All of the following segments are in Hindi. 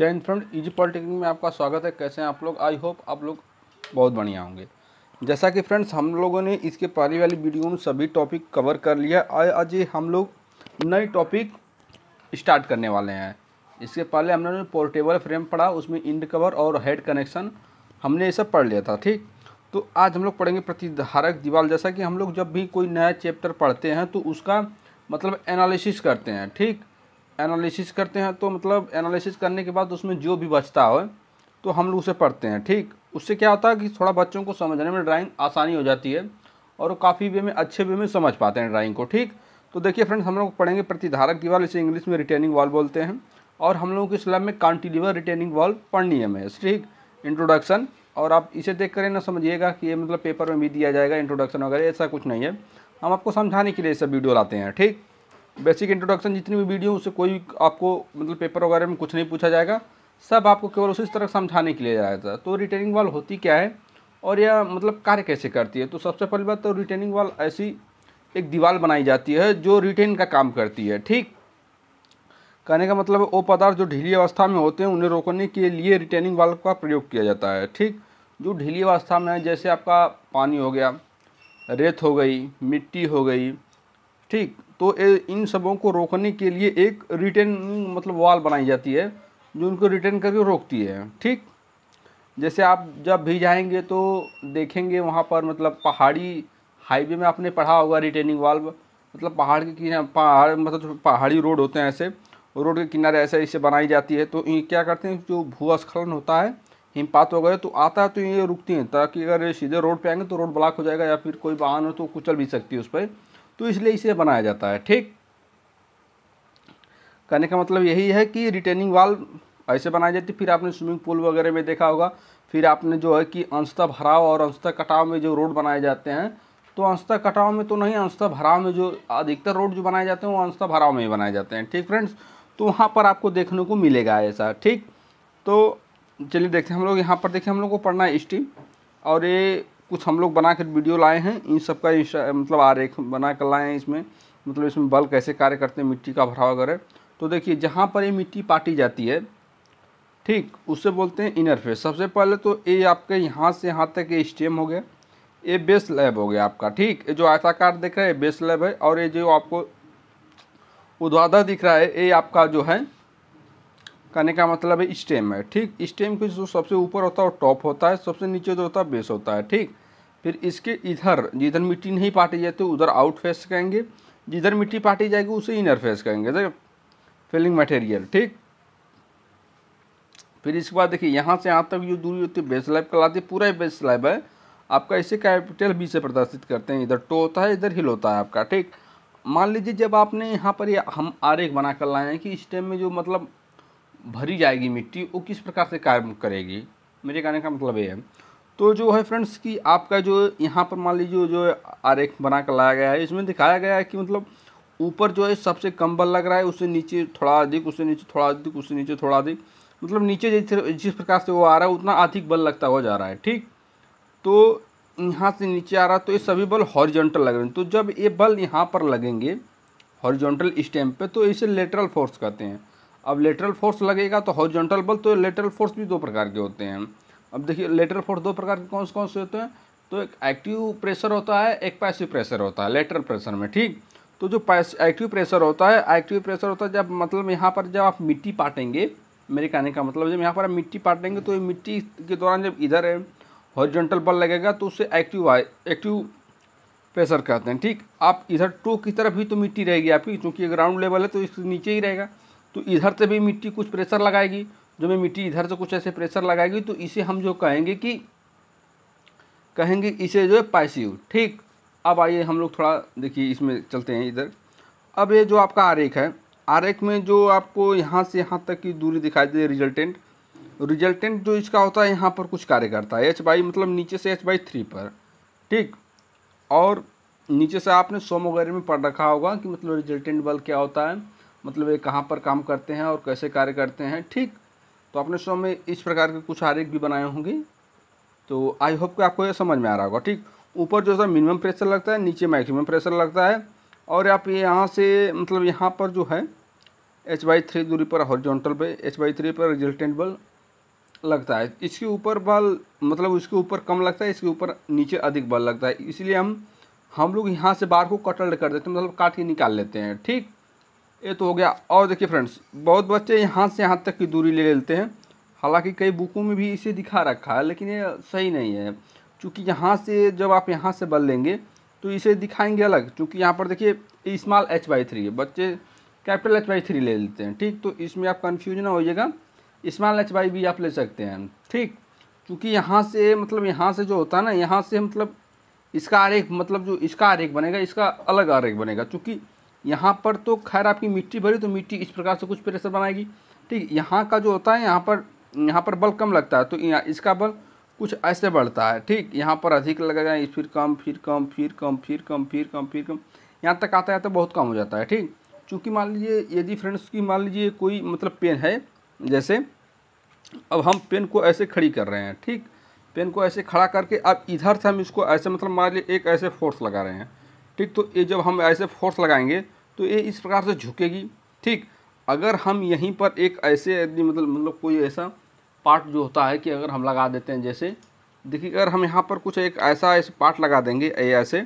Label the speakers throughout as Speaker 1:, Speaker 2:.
Speaker 1: Jain friend easy e polytechnic में आपका स्वागत है कैसे हैं आप लोग आई होप आप लोग बहुत बढ़िया होंगे जैसा कि फ्रेंड्स हम लोगों ने इसके पहले वाली वीडियो में सभी टॉपिक कवर कर लिया है आज ये हम लोग नए टॉपिक स्टार्ट करने वाले हैं इसके पहले हम लोगों ने पोर्टेबल फ्रेम पढ़ा उसमें इंड कवर और हेड कनेक्शन हमने ये सब पढ़ लिया था ठीक तो आज हम लोग पढ़ेंगे प्रतिधारक दीवार जैसा कि हम लोग जब भी कोई नया चैप्टर पढ़ते हैं तो उसका मतलब एनालिसिस करते हैं ठीक एनालिसिस करते हैं तो मतलब एनालिसिस करने के बाद उसमें जो भी बचता हो तो हम लोग उसे पढ़ते हैं ठीक उससे क्या होता है कि थोड़ा बच्चों को समझने में ड्राइंग आसानी हो जाती है और वो काफ़ी वे में अच्छे वे में समझ पाते हैं ड्राइंग को ठीक तो देखिए फ्रेंड्स हम लोग पढ़ेंगे प्रतिधारक दीवार इसे इंग्लिश में रिटेनिंग वॉल बोलते हैं और हम लोगों की स्लैब में कांटिलीवर रिटेनिंग वॉल पढ़नी है मैं ठीक इंट्रोडक्शन और आप इसे देख कर ना समझिएगा कि ये मतलब पेपर में भी दिया जाएगा इंट्रोडक्शन वगैरह ऐसा कुछ नहीं है हम आपको समझाने के लिए ये सब वीडियो लाते हैं ठीक बेसिक इंट्रोडक्शन जितनी भी वीडियो उससे कोई आपको मतलब पेपर वगैरह में कुछ नहीं पूछा जाएगा सब आपको केवल उसी तरह समझाने के लिए जाएगा तो रिटर्निंग वाल होती क्या है और यह मतलब कार्य कैसे करती है तो सबसे पहली बात तो रिटर्निंग वाल ऐसी एक दीवार बनाई जाती है जो रिटेन का काम करती है ठीक कहने का मतलब वो पदार्थ जो ढीली अवस्था में होते हैं उन्हें रोकने के लिए रिटेनिंग वाल का प्रयोग किया जाता है ठीक जो ढीली अवस्था में है जैसे आपका पानी हो गया रेत हो गई मिट्टी हो गई ठीक तो इन सबों को रोकने के लिए एक रिटेन मतलब वाल बनाई जाती है जो उनको रिटेन करके रोकती है ठीक जैसे आप जब भी जाएंगे तो देखेंगे वहाँ पर मतलब पहाड़ी हाईवे में आपने पढ़ा होगा रिटेनिंग वाल्व मतलब पहाड़ के किनारे पहाड़ मतलब पहाड़ी रोड होते हैं ऐसे रोड के किनारे ऐसे इसे बनाई जाती है तो ये क्या करते हैं जो भूस्खलन होता है हिमपात वगैरह तो आता है तो ये रुकती हैं ताकि अगर सीधे रोड पर आएंगे तो रोड ब्लॉक हो जाएगा या फिर कोई वाहन हो तो कुचल भी सकती है उस पर तो इसलिए इसे बनाया जाता है ठीक कहने का मतलब यही है कि रिटेनिंग वाल ऐसे बनाई जाती फिर आपने स्विमिंग पूल वगैरह में देखा होगा फिर आपने जो है कि अंशतः भराव और अंशतः कटाव में जो रोड बनाए जाते हैं तो अंशतः कटाव में तो नहीं अंशतः भराव में जो अधिकतर रोड जो बनाए जाते हैं वो अंशतः भराव में ही बनाए जाते हैं ठीक फ्रेंड्स तो वहाँ पर आपको देखने को मिलेगा ऐसा ठीक तो चलिए देखते हैं हम लोग यहाँ पर देखिए हम लोग को पढ़ना है स्टीम और ये कुछ हम लोग बना कर वीडियो लाए हैं इन सब का मतलब आरेख बना कर लाए हैं इसमें मतलब इसमें बल कैसे कार्य करते हैं मिट्टी का भराव वगैरह तो देखिए जहाँ पर ये मिट्टी पाटी जाती है ठीक उससे बोलते हैं इनर फेस सबसे पहले तो ये आपके यहाँ से यहाँ तक ये स्टेम हो गया ये बेस लैब हो गया आपका ठीक ये जो आयताकार दिख रहा है बेस लैब है और ये जो आपको उद्वादा दिख रहा है ये आपका जो है कहने का मतलब है स्टेम है ठीक स्टेम के जो सबसे ऊपर होता है वो टॉप होता है सबसे नीचे जो होता है बेस होता है ठीक फिर इसके इधर जिधर मिट्टी नहीं पाटी जाती तो उधर आउट फेस कहेंगे जिधर मिट्टी पाटी जाएगी उसे इनर फेस कहेंगे फिलिंग मटेरियल ठीक फिर इसके बाद देखिए यहाँ से यहाँ तक जो दूरी होती है बेस स्लैब कहलाती है पूरा बेस स्लैब है आपका इसे कैपिटल बी से प्रदर्शित करते हैं इधर टो होता है इधर हिल होता है आपका ठीक मान लीजिए जब आपने यहाँ पर हम हम आरेख बना कर लाए हैं कि इस टाइम में जो मतलब भरी जाएगी मिट्टी वो किस प्रकार से कार्य करेगी मेरे कहने का मतलब ये है तो जो है फ्रेंड्स कि आपका जो यहाँ पर मान लीजिए जो आर एक बना कर लाया गया है इसमें दिखाया गया है कि मतलब ऊपर जो है सबसे कम बल लग रहा है उससे नीचे थोड़ा अधिक उससे नीचे थोड़ा अधिक उससे नीचे थोड़ा अधिक मतलब नीचे जिस प्रकार से वो आ रहा है उतना अधिक बल लगता हुआ जा रहा है ठीक तो यहाँ से नीचे आ रहा तो ये सभी बल हॉरिजॉन्टल लग रहे हैं तो जब ये बल यहाँ पर लगेंगे हॉरिजॉन्टल स्टैम्प पे तो इसे लेटरल फोर्स कहते हैं अब लेटरल फोर्स लगेगा तो हॉरिजॉन्टल बल तो लेटरल फोर्स भी दो प्रकार के होते हैं अब देखिए लेटरल फोर्स दो प्रकार के कौन से कौन से होते हैं तो एक एक्टिव प्रेशर होता है एक पैसिव प्रेशर होता है लेटरल प्रेशर में ठीक तो जो एक्टिव प्रेशर होता है एक्टिव प्रेशर होता है जब मतलब यहाँ पर जब आप मिट्टी पाटेंगे मेरे कहने का मतलब जब यहाँ पर आप मिट्टी पाटेंगे तो ये मिट्टी के दौरान जब इधर हॉरिजॉन्टल बल लगेगा तो उसे एक्टिव एक्टिव प्रेशर कहते हैं ठीक आप इधर टो की तरफ भी तो मिट्टी रहेगी आपकी क्योंकि ग्राउंड लेवल है तो इसके नीचे ही रहेगा तो इधर से भी मिट्टी कुछ प्रेशर लगाएगी जो मैं मिट्टी इधर से कुछ ऐसे प्रेशर लगाएगी तो इसे हम जो कहेंगे कि कहेंगे इसे जो है पाइस्यू ठीक अब आइए हम लोग थोड़ा देखिए इसमें चलते हैं इधर अब ये जो आपका आरेख है आरेख में जो आपको यहाँ से यहाँ तक की दूरी दिखाई दे रिजल्टेंट रिजल्टेंट जो इसका होता है यहाँ पर कुछ कार्य करता है एच बाई मतलब नीचे से एच बाई थ्री पर ठीक और नीचे से आपने सोम वगैरह में पढ़ रखा होगा कि मतलब रिजल्टेंट बल क्या होता है मतलब ये कहाँ पर काम करते हैं और कैसे कार्य करते हैं ठीक तो आपने शो में इस प्रकार के कुछ आरेख भी बनाए होंगे तो आई होप कि आपको यह समझ में आ रहा होगा ठीक ऊपर जो है मिनिमम प्रेशर लगता है नीचे मैक्सिमम प्रेशर लगता है और आप ये यहाँ से मतलब यहाँ पर जो है एच बाई थ्री दूरी पर हॉरिजॉन्टल पे एच बाई थ्री पर रिजल्टेंट बल लगता है इसके ऊपर बल मतलब इसके ऊपर कम लगता है इसके ऊपर नीचे अधिक बल लगता है इसलिए हम हम लोग यहाँ से बार को कटल कर देते हैं मतलब काट के निकाल लेते हैं ठीक ये तो हो गया और देखिए फ्रेंड्स बहुत बच्चे यहाँ से यहाँ तक की दूरी ले लेते हैं हालांकि कई बुकों में भी इसे दिखा रखा है लेकिन ये सही नहीं है क्योंकि यहाँ से जब आप यहाँ से बल लेंगे तो इसे दिखाएंगे अलग क्योंकि यहाँ पर देखिए स्मॉल एच बाई थ्री है बच्चे कैपिटल एच बाई थ्री ले लेते हैं ठीक तो इसमें आप कन्फ्यूज ना होइएगा स्मॉल एच बाई भी आप ले सकते हैं ठीक क्योंकि यहाँ से मतलब यहाँ से जो होता है ना यहाँ से मतलब इसका आरेख मतलब जो इसका आरेख बनेगा इसका अलग आरेख बनेगा चूँकि यहाँ पर तो खैर आपकी मिट्टी भरी तो मिट्टी इस प्रकार से कुछ प्रेशर बनाएगी ठीक यहाँ का जो होता है यहाँ पर यहाँ पर बल कम लगता है तो इसका बल कुछ ऐसे बढ़ता है ठीक यहाँ पर अधिक लगेगा फिर कम फिर कम फिर कम फिर कम फिर कम फिर कम यहाँ तक आता है तो बहुत कम हो जाता है ठीक चूँकि मान लीजिए यदि फ्रेंड्स की मान लीजिए कोई मतलब पेन है जैसे अब हम पेन को ऐसे खड़ी कर रहे हैं ठीक पेन को ऐसे खड़ा करके अब इधर से हम इसको ऐसे मतलब मान लीजिए एक ऐसे फोर्स लगा रहे हैं ठीक तो ये जब हम ऐसे फोर्स लगाएंगे तो ये इस प्रकार से झुकेगी ठीक अगर हम यहीं पर एक ऐसे यदि मतलब मतलब कोई ऐसा पार्ट जो होता है कि अगर हम लगा देते हैं जैसे देखिए अगर हम यहाँ पर कुछ एक ऐसा ऐसे पार्ट लगा देंगे ए ऐसे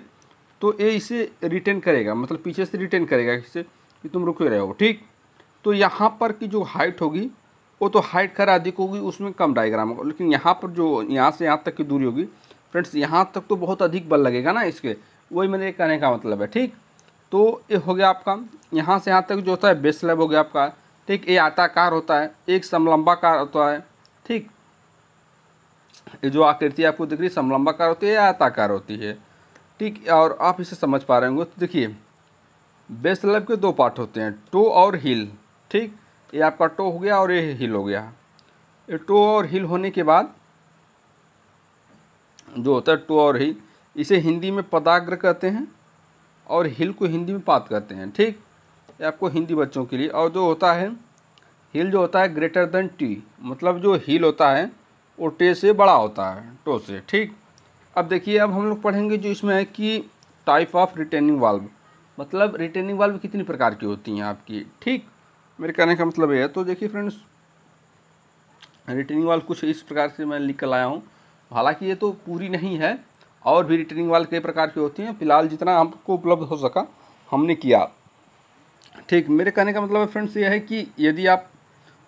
Speaker 1: तो ये इसे रिटेन करेगा मतलब पीछे से रिटेन करेगा इससे कि तुम रुके रहे हो ठीक तो यहाँ पर की जो हाइट होगी वो तो हाइट खैर अधिक होगी उसमें कम डायग्राम होगा लेकिन यहाँ पर जो यहाँ से यहाँ तक की दूरी होगी फ्रेंड्स यहाँ तक तो बहुत अधिक बल लगेगा ना इसके वही मेरे कहने का मतलब है ठीक तो ये हो गया आपका यहाँ से यहाँ तक जो होता है बेस स्लैब हो गया आपका ठीक ये आताकार होता है एक समलंबाकार होता है ठीक ये जो आकृति आपको दिख रही है समलंबाकार होती है या आताकार होती है ठीक और आप इसे समझ पा रहे होंगे तो देखिए बेस स्लैब के दो पार्ट होते हैं टो और हिल ठीक ये आपका टो हो गया और ये हिल हो गया ये टो और हिल होने के बाद जो होता है टो और हिल इसे हिंदी में पदाग्र कहते हैं और हिल को हिंदी में पात कहते हैं ठीक ये आपको हिंदी बच्चों के लिए और जो होता है हिल जो होता है ग्रेटर देन टी मतलब जो हिल होता है वो टे से बड़ा होता है टो से ठीक अब देखिए अब हम लोग पढ़ेंगे जो इसमें है कि टाइप ऑफ रिटेनिंग वाल्व मतलब रिटेनिंग वाल्व कितनी प्रकार की होती हैं आपकी ठीक मेरे कहने का मतलब ये है तो देखिए फ्रेंड्स रिटेनिंग वाल्व कुछ इस प्रकार से मैं लिख कर लाया हूँ हालाँकि ये तो पूरी नहीं है और भी रिटर्निंग वाले कई प्रकार की होती हैं फिलहाल जितना हमको उपलब्ध हो सका हमने किया ठीक मेरे कहने का मतलब फ्रेंड्स ये है कि यदि आप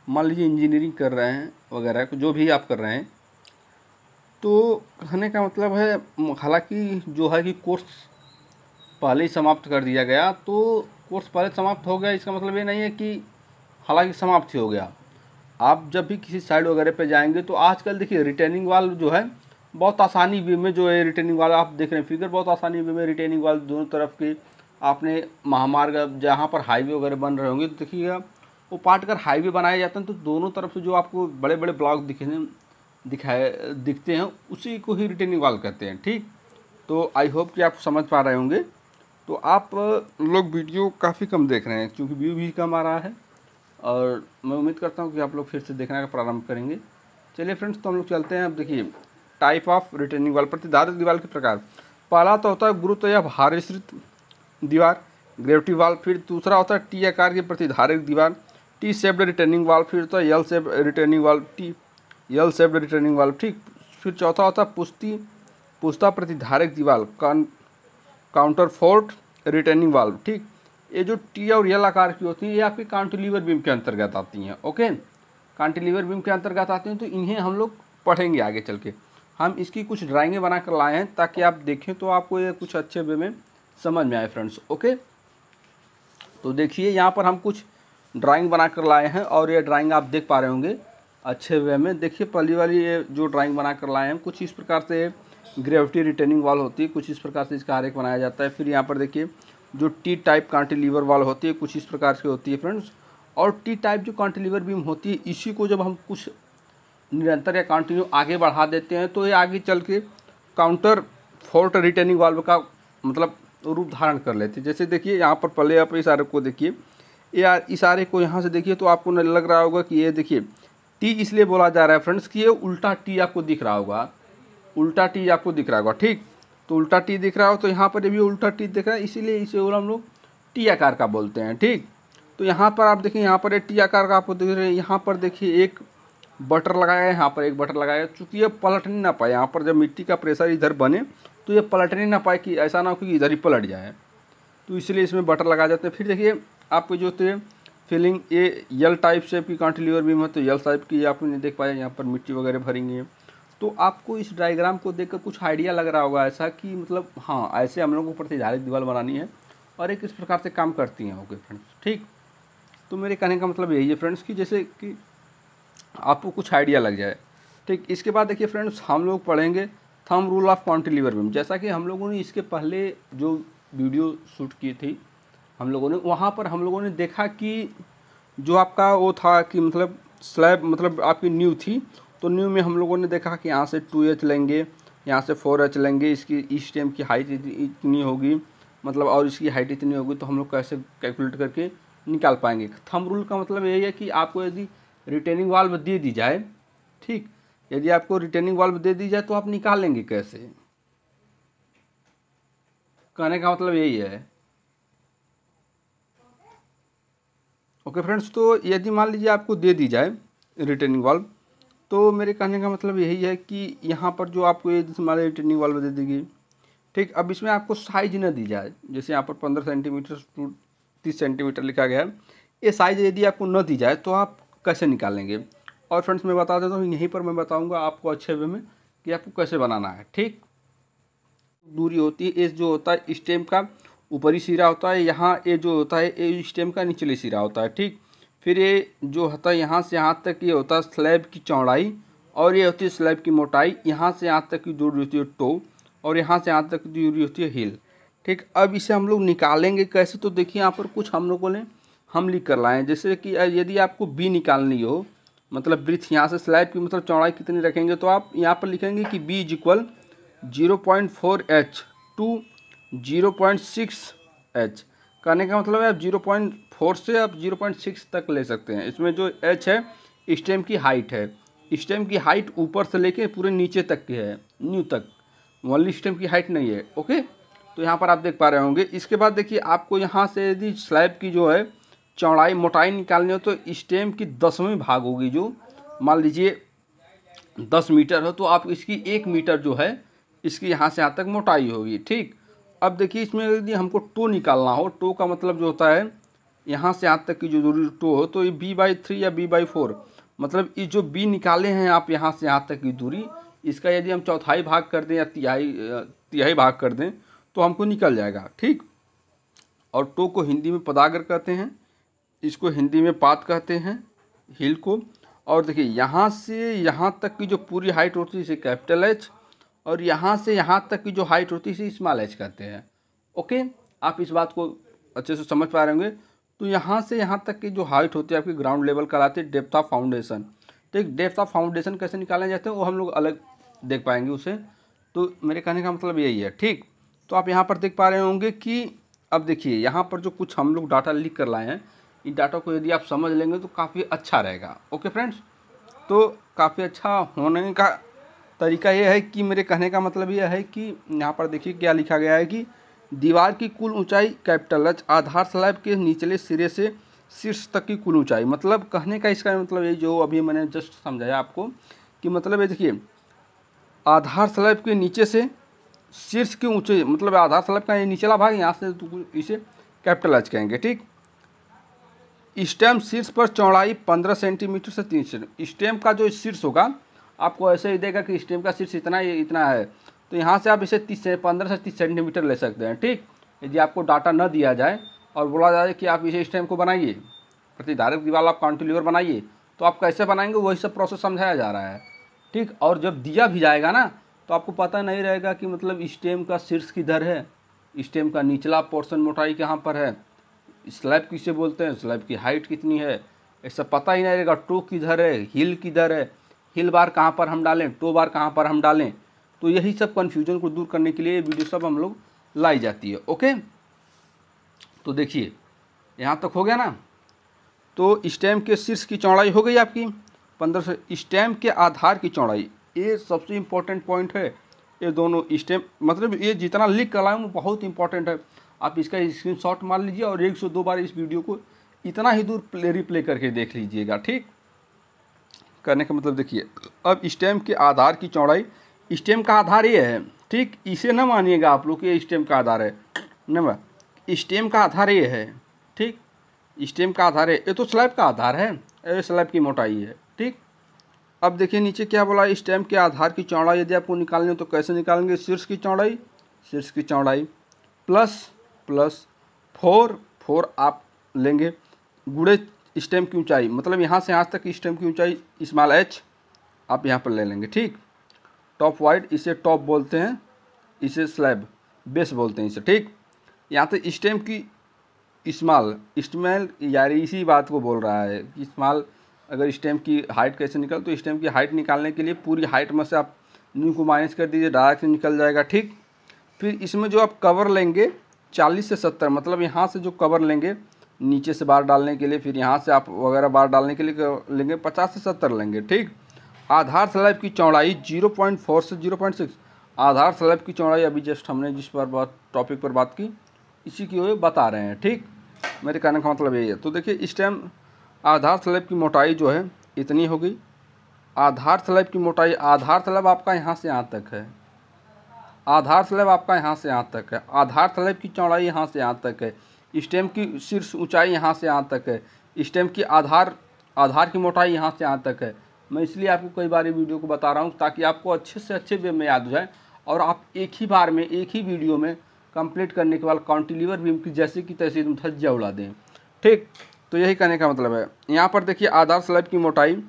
Speaker 1: मान लीजिए इंजीनियरिंग कर रहे हैं वगैरह जो भी आप कर रहे हैं तो कहने का मतलब है हालांकि जो है कि कोर्स पहले ही समाप्त कर दिया गया तो कोर्स पहले समाप्त हो गया इसका मतलब ये नहीं है कि हालांकि समाप्त ही हो गया आप जब भी किसी साइड वगैरह पे जाएंगे तो आजकल देखिए रिटर्निंग वाल जो है बहुत आसानी वे में जो है रिटेनिंग वाल आप देख रहे हैं फिगर बहुत आसानी वे में रिटेनिंग वाल दोनों तरफ की आपने महामार्ग जहाँ पर हाईवे वगैरह बन रहे होंगे तो देखिएगा वो पार्ट कर हाईवे बनाए जाते हैं तो दोनों तरफ से जो आपको बड़े बड़े ब्लॉक दिखने दिखाए दिखते हैं उसी को ही रिटेनिंग वाल कहते हैं ठीक तो आई होप कि आप समझ पा रहे होंगे तो आप लोग वीडियो काफ़ी कम देख रहे हैं क्योंकि व्यू भी कम आ रहा है और मैं उम्मीद करता हूँ कि आप लोग फिर से देखने का प्रारंभ करेंगे चलिए फ्रेंड्स तो हम लोग चलते हैं अब देखिए टाइप ऑफ रिटर्निंग वाल प्रतिधारित दीवार के प्रकार पहला तो होता है गुरुत्व तो या भारिश्रित दीवार ग्रेविटी वाल फिर दूसरा होता है टी आकार की प्रतिधारित दीवार टी सेप्ड रिटर्निंग वाल फिर होता है L shaped retaining wall T L shaped retaining wall ठीक फिर चौथा होता है पुश्ती पुस्ता प्रतिधारक दीवार काउंटर फोर्ट रिटर्निंग वाल्व ठीक ये जो टी और यल आकार की होती है ये आपकी कांटिलीवर बीम के अंतर्गत आती हैं ओके कांटिलीवर बीम के अंतर्गत आती हैं तो इन्हें हम लोग पढ़ेंगे आगे चल के हम इसकी कुछ ड्राइंगें बनाकर लाए हैं ताकि आप देखें तो आपको ये कुछ अच्छे वे में समझ में आए फ्रेंड्स ओके तो देखिए यहाँ पर हम कुछ ड्राइंग बनाकर लाए हैं और ये ड्राइंग आप देख पा रहे होंगे अच्छे वे में देखिए पहली वाली ये जो ड्राइंग बनाकर लाए हैं कुछ इस प्रकार से ग्रेविटी रिटर्निंग वाल होती है कुछ इस प्रकार से इसका एक बनाया जाता है फिर यहाँ पर देखिए जो टी टाइप कांटिलीवर वाल होती है कुछ इस प्रकार से होती है फ्रेंड्स और टी टाइप जो कांटिलीवर बीम होती है इसी को जब हम कुछ निरंतर या कंटिन्यू आगे बढ़ा देते हैं तो ये आगे चल के काउंटर फोर्ट रिटर्निंग वाल्व का मतलब रूप धारण कर लेते हैं जैसे देखिए यहाँ पर पहले आप इशारे को देखिए या इशारे को यहाँ से देखिए तो आपको लग रहा होगा कि ये देखिए टी इसलिए बोला जा रहा है फ्रेंड्स कि ये उल्टा टी आपको दिख रहा होगा उल्टा टी आपको दिख रहा होगा ठीक तो उल्टा टी दिख रहा हो तो यहाँ पर भी उल्टा टी दिख रहा है इसीलिए इसे और हम लोग टी आकार का बोलते हैं ठीक तो यहाँ पर आप देखिए यहाँ पर एक टी आकार का आपको दिख रहा है यहाँ पर देखिए एक बटर लगाया यहाँ पर एक बटर लगाया चूँकि ये पलट नहीं ना पाए यहाँ पर जब मिट्टी का प्रेशर इधर बने तो ये पलट नहीं ना पाए कि ऐसा ना हो कि इधर ही पलट जाए तो इसलिए इसमें बटर लगा जाते हैं फिर देखिए आपके जो थे फिलिंग ये यल टाइप शेप की लीवर बीम है तो यल टाइप की आप नहीं देख पाए यहाँ पर मिट्टी वगैरह भरेंगे तो आपको इस डायग्राम को देखकर कुछ आइडिया लग रहा होगा ऐसा कि मतलब हाँ ऐसे हम लोगों को प्रतिधारित दीवार बनानी है और एक इस प्रकार से काम करती हैं ओके फ्रेंड्स ठीक तो मेरे कहने का मतलब यही है फ्रेंड्स कि जैसे कि आपको कुछ आइडिया लग जाए ठीक इसके बाद देखिए फ्रेंड्स हम लोग पढ़ेंगे थम रूल ऑफ क्वान्टिलीवर बीम जैसा कि हम लोगों ने इसके पहले जो वीडियो शूट की थी हम लोगों ने वहाँ पर हम लोगों ने देखा कि जो आपका वो था कि मतलब स्लैब मतलब आपकी न्यू थी तो न्यू में हम लोगों ने देखा कि यहाँ से टू एच लेंगे यहाँ से फोर एच लेंगे इसकी इस टाइम की हाइट इतनी होगी मतलब और इसकी हाइट इतनी होगी तो हम लोग कैसे कैलकुलेट करके निकाल पाएंगे थम रूल का मतलब यही है कि आपको यदि रिटेनिंग वाल्व दे दी जाए ठीक यदि आपको रिटेनिंग वाल्व दे दी जाए तो आप निकाल लेंगे कैसे कहने का मतलब यही है ओके फ्रेंड्स तो यदि मान लीजिए आपको दे दी जाए रिटर्निंग वाल्व तो मेरे कहने का मतलब यही है कि यहाँ पर जो आपको ये जैसे मान लीजिए रिटर्निंग वाल्व दे देगी ठीक अब इसमें आपको साइज न दी जाए जैसे यहाँ पर पंद्रह सेंटीमीटर टू तीस सेंटीमीटर लिखा गया है ये साइज यदि आपको न दी जाए तो आप कैसे निकालेंगे और फ्रेंड्स मैं बता देता हूँ यहीं पर मैं बताऊँगा आपको अच्छे वे में कि आपको कैसे बनाना है ठीक दूरी होती है ए जो होता है स्टेम का ऊपरी सिरा होता है यहाँ ए जो होता है ए स्टेम का निचले सिरा होता है ठीक फिर ये जो होता है यहाँ से यहाँ तक ये होता है स्लैब की चौड़ाई और ये होती है स्लैब की मोटाई यहाँ से यहाँ तक की दूरी होती है टो और यहाँ से यहाँ तक की दूरी होती है हिल ठीक अब इसे हम लोग निकालेंगे कैसे तो देखिए यहाँ पर कुछ हम लोगों ने हम लिख कर लाएँ जैसे कि यदि आपको बी निकालनी हो मतलब ब्रिथ यहाँ से स्लैब की मतलब चौड़ाई कितनी रखेंगे तो आप यहाँ पर लिखेंगे कि B is equal zero point four H to zero point six H कहने का मतलब है आप जीरो पॉइंट फोर से आप जीरो पॉइंट सिक्स तक ले सकते हैं इसमें जो एच है स्टेम की हाइट है स्टेम की हाइट ऊपर से लेके पूरे नीचे तक की है न्यू तक वनली स्टेम की हाइट नहीं है ओके तो यहाँ पर आप देख पा रहे होंगे इसके बाद देखिए आपको यहाँ से यदि स्लैब की जो है चौड़ाई मोटाई निकालनी हो तो स्टेम की दसवीं भाग होगी जो मान लीजिए दस मीटर हो तो आप इसकी एक मीटर जो है इसकी यहाँ से यहाँ तक मोटाई होगी ठीक अब देखिए इसमें यदि हमको टो निकालना हो टो का मतलब जो होता है यहाँ से यहाँ तक की जो दूरी टो हो तो ये बी बाई थ्री या बी बाई फोर मतलब ये जो बी निकाले हैं आप यहाँ से यहाँ तक की दूरी इसका यदि हम चौथाई भाग कर दें या तिहाई तिहाई भाग कर दें तो हमको निकल जाएगा ठीक और टो को हिंदी में पदागर कहते हैं इसको हिंदी में पात कहते हैं हिल को और देखिए यहाँ से यहाँ तक की जो पूरी हाइट होती है इसे कैपिटल एच और यहाँ से यहाँ तक की जो हाइट होती है इसे स्मॉल एच कहते हैं ओके आप इस बात को अच्छे से समझ पा रहे होंगे तो यहाँ से यहाँ तक की जो हाइट होती है आपकी ग्राउंड लेवल कराते है डेप्थ ऑफ फाउंडेशन तो एक डेप्थ ऑफ फाउंडेशन कैसे निकाले जाते हैं वो हम लोग अलग देख पाएंगे उसे तो मेरे कहने का मतलब यही है ठीक तो आप यहाँ पर देख पा रहे होंगे कि अब देखिए यहाँ पर जो कुछ हम लोग डाटा लिख कर लाए हैं इस डाटा को यदि आप समझ लेंगे तो काफ़ी अच्छा रहेगा ओके फ्रेंड्स तो काफ़ी अच्छा होने का तरीका यह है कि मेरे कहने का मतलब यह है कि यहाँ पर देखिए क्या लिखा गया है कि दीवार की कुल ऊंचाई कैपिटल एच आधार स्लैब के निचले सिरे से शीर्ष तक की कुल ऊंचाई मतलब कहने का इसका मतलब ये जो अभी मैंने जस्ट समझाया आपको कि मतलब ये देखिए आधार स्लैब के नीचे से शीर्ष की ऊंचाई मतलब आधार स्लैब का ये निचला भाग यहाँ से इसे कैपिटल एच कहेंगे ठीक स्टेम शीर्ष पर चौड़ाई पंद्रह सेंटीमीटर से तीन सेंटीमीटर स्टेम का जो शीर्ष होगा आपको ऐसे ही देगा कि स्टेम का शीर्ष इतना ही इतना है तो यहाँ से आप इसे तीस से पंद्रह से तीस सेंटीमीटर ले सकते हैं ठीक यदि आपको डाटा न दिया जाए और बोला जाए कि आप इसे स्टेम को बनाइए प्रतिधारक दीवार आप कॉन्टिलीवर बनाइए तो आप कैसे बनाएंगे वही सब प्रोसेस समझाया जा रहा है ठीक और जब दिया भी जाएगा ना तो आपको पता नहीं रहेगा कि मतलब स्टेम का शीर्ष किधर है स्टेम का निचला पोर्शन मोटाई कहाँ पर है स्लैब किसे बोलते हैं स्लैब की हाइट कितनी है ऐसा पता ही नहीं रहेगा टो किधर है हिल किधर है हिल बार कहाँ पर हम डालें टो बार कहाँ पर हम डालें तो यही सब कन्फ्यूजन को दूर करने के लिए वीडियो सब हम लोग लाई जाती है ओके तो देखिए यहाँ तक हो गया ना तो स्टैम के शीर्ष की चौड़ाई हो गई आपकी पंद्रह सौ स्टैम्प के आधार की चौड़ाई ये सबसे इम्पोर्टेंट पॉइंट है ये दोनों स्टैम्प मतलब ये जितना लिख कर लाए वो बहुत इंपॉर्टेंट है आप इसका स्क्रीनशॉट मार लीजिए और एक सौ दो बार इस वीडियो को इतना ही दूर प्ले रिप्ले करके देख लीजिएगा ठीक करने का मतलब देखिए अब स्टेम के आधार की चौड़ाई स्टेम का आधार ये है ठीक इसे ना मानिएगा आप लोग ये स्टेम का आधार है न स्टेम का आधार ये है ठीक स्टेम का आधार है ये तो स्लैब का आधार है ये स्लैब की मोटाई है ठीक अब देखिए नीचे क्या बोला स्टैम्प के आधार की चौड़ाई यदि आपको निकालनी हो तो कैसे निकालेंगे शीर्ष की चौड़ाई शीर्ष की चौड़ाई प्लस प्लस फोर फोर आप लेंगे गुड़े स्टेम की ऊंचाई मतलब यहाँ से आज तक की स्टेम की ऊंचाई इस्माल एच आप यहाँ पर ले लेंगे ठीक टॉप वाइड इसे टॉप बोलते हैं इसे स्लैब बेस बोलते हैं इसे ठीक यहाँ तक स्टेम की इस्माल स्मेल यार इसी बात को बोल रहा है कि स्मॉल अगर स्टेम की हाइट कैसे निकल तो स्टेम की हाइट निकालने के लिए पूरी हाइट में से आप न्यू को माइनस कर दीजिए डायरेक्ट निकल जाएगा ठीक फिर इसमें जो आप कवर लेंगे चालीस से सत्तर मतलब यहाँ से जो कवर लेंगे नीचे से बार डालने के लिए फिर यहाँ से आप वगैरह बार डालने के लिए लेंगे पचास से सत्तर लेंगे ठीक आधार स्लैब की चौड़ाई जीरो पॉइंट फोर से जीरो पॉइंट सिक्स आधार स्लैब की चौड़ाई अभी जस्ट हमने जिस पर बहुत टॉपिक पर बात की इसी की वो बता रहे हैं ठीक मेरे कहने का मतलब यही है तो देखिए इस टाइम आधार स्लैब की मोटाई जो है इतनी होगी आधार स्लैब की मोटाई आधार स्लैब आपका यहाँ से यहाँ तक है आधार स्लैब आपका यहाँ से यहाँ तक है आधार स्लैब की चौड़ाई यहाँ से यहाँ तक है स्टेम की शीर्ष ऊंचाई यहाँ से यहाँ तक है स्टेम की आधार आधार की मोटाई यहाँ से यहाँ तक है मैं इसलिए आपको कई बार ये वीडियो को बता रहा हूँ ताकि आपको अच्छे से अच्छे वे में याद हो जाए और आप एक ही बार में एक ही वीडियो में कंप्लीट करने के बाद काउंटिलीवर बीम की जैसे कि तैसे तुम धज्जा उड़ा दें ठीक तो यही कहने का मतलब है यहाँ पर देखिए आधार स्लैब की मोटाई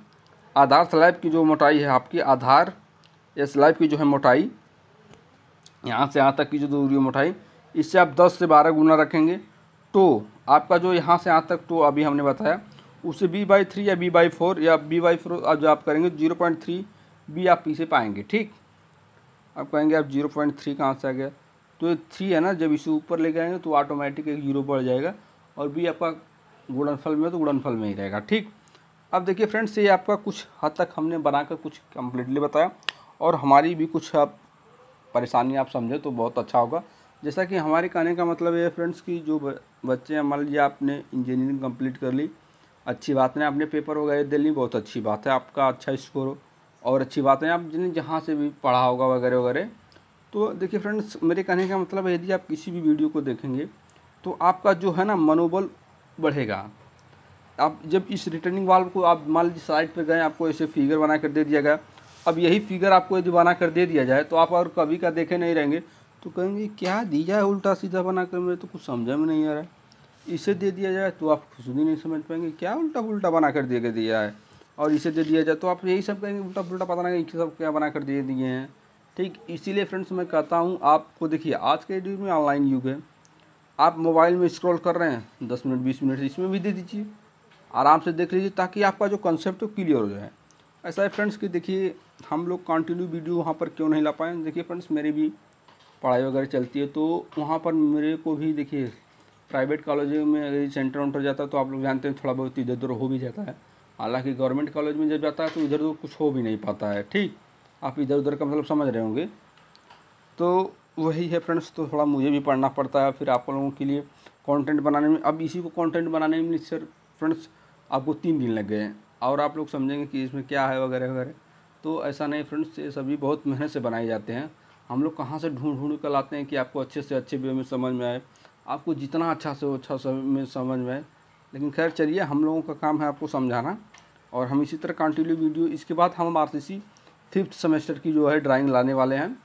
Speaker 1: आधार स्लैब की जो मोटाई है आपकी आधार या स्लैब की जो है मोटाई यहाँ से यहाँ तक की जो दूरी मोटाई इससे आप 10 से 12 गुना रखेंगे टो तो आपका जो यहाँ से यहाँ तक टो तो अभी हमने बताया उसे बी बाई थ्री या बी बाई फोर या बी बाई फोर जो आप करेंगे जीरो पॉइंट थ्री बी आप पीछे पाएंगे ठीक आप कहेंगे आप जीरो पॉइंट थ्री कहाँ से आ गया तो ये थ्री है ना जब इसे ऊपर लेके आएंगे तो ऑटोमेटिक एक जीरो बढ़ जाएगा और बी आपका गुड़नफल में तो गुड़नफल में ही रहेगा ठीक अब देखिए फ्रेंड्स ये आपका कुछ हद तक हमने बनाकर कुछ कम्प्लीटली बताया और हमारी भी कुछ आप परेशानी आप समझें तो बहुत अच्छा होगा जैसा कि हमारे कहने का मतलब ये फ्रेंड्स कि जो बच्चे हैं मान लीजिए आपने इंजीनियरिंग कंप्लीट कर ली अच्छी बात नहीं आपने पेपर वगैरह दे ली बहुत अच्छी बात है आपका अच्छा स्कोर हो और अच्छी बात है आप जिन्हें जहाँ से भी पढ़ा होगा वगैरह वगैरह तो देखिए फ्रेंड्स मेरे कहने का मतलब यदि आप किसी भी वीडियो को देखेंगे तो आपका जो है ना मनोबल बढ़ेगा आप जब इस रिटर्निंग वाल्व को आप मान लीजिए साइड पर गए आपको ऐसे फिगर बना कर दे दिया गया अब यही फिगर आपको यदि बना कर दे दिया जाए तो आप और कभी का देखे नहीं रहेंगे तो कहेंगे क्या दिया है उल्टा सीधा बना कर मेरे तो कुछ समझ में नहीं आ रहा है इसे दे दिया जाए तो आप खुद भी नहीं समझ पाएंगे क्या उल्टा उल्टा बना कर दे दिया है और इसे दे दिया जाए तो आप यही सब कहेंगे उल्टा पुल्टा पता नहीं सब क्या बना कर दे दिए हैं ठीक इसीलिए फ्रेंड्स मैं कहता हूँ आपको देखिए आज के डेट में ऑनलाइन युग है आप मोबाइल में स्क्रॉल कर रहे हैं दस मिनट बीस मिनट इसमें भी दे दीजिए आराम से देख लीजिए ताकि आपका जो कंसेप्ट हो क्लियर हो जाए ऐसा है फ्रेंड्स कि देखिए हम लोग कंटिन्यू वीडियो वहाँ पर क्यों नहीं ला पाए देखिए फ्रेंड्स मेरी भी पढ़ाई वगैरह चलती है तो वहाँ पर मेरे को भी देखिए प्राइवेट कॉलेज में अगर सेंटर वेंटर जाता है तो आप लोग जानते हैं थोड़ा बहुत इधर उधर हो भी जाता है हालांकि गवर्नमेंट कॉलेज में जब जाता है तो इधर उधर कुछ हो भी नहीं पाता है ठीक आप इधर उधर का मतलब समझ रहे होंगे तो वही है फ्रेंड्स तो थोड़ा मुझे भी पढ़ना पड़ता है फिर आप लोगों के लिए कंटेंट बनाने में अब इसी को कंटेंट बनाने में सर फ्रेंड्स आपको तीन दिन लग गए हैं और आप लोग समझेंगे कि इसमें क्या है वगैरह वगैरह तो ऐसा नहीं फ्रेंड्स ये सभी बहुत मेहनत से बनाए जाते हैं हम लोग कहाँ से ढूंढ ढूंढ कर लाते हैं कि आपको अच्छे से अच्छे वे में समझ में आए आपको जितना अच्छा से अच्छा समझ में समझ में आए लेकिन खैर चलिए हम लोगों का काम है आपको समझाना और हम इसी तरह कंटिन्यू वीडियो इसके बाद हम आर फिफ्थ सेमेस्टर की जो है ड्राइंग लाने वाले हैं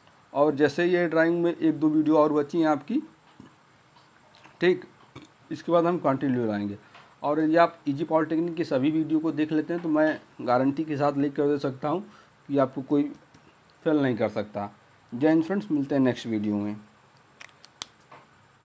Speaker 1: और जैसे ये ड्राइंग में एक दो वीडियो और बची हैं आपकी ठीक इसके बाद हम कंटिन्यू लाएंगे और यदि आप इजी e पॉलिटेक्निक के सभी वीडियो को देख लेते हैं तो मैं गारंटी के साथ लिख कर दे सकता हूँ कि आपको कोई फेल नहीं कर सकता जय फ्रेंड्स मिलते हैं नेक्स्ट वीडियो में